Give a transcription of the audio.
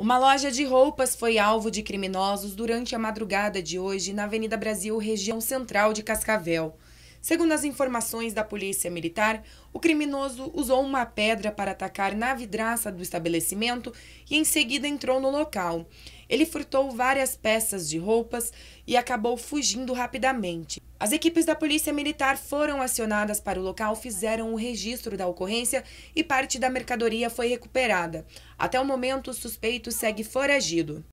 Uma loja de roupas foi alvo de criminosos durante a madrugada de hoje na Avenida Brasil, região central de Cascavel. Segundo as informações da Polícia Militar, o criminoso usou uma pedra para atacar na vidraça do estabelecimento e em seguida entrou no local. Ele furtou várias peças de roupas e acabou fugindo rapidamente. As equipes da Polícia Militar foram acionadas para o local, fizeram o registro da ocorrência e parte da mercadoria foi recuperada. Até o momento, o suspeito segue foragido.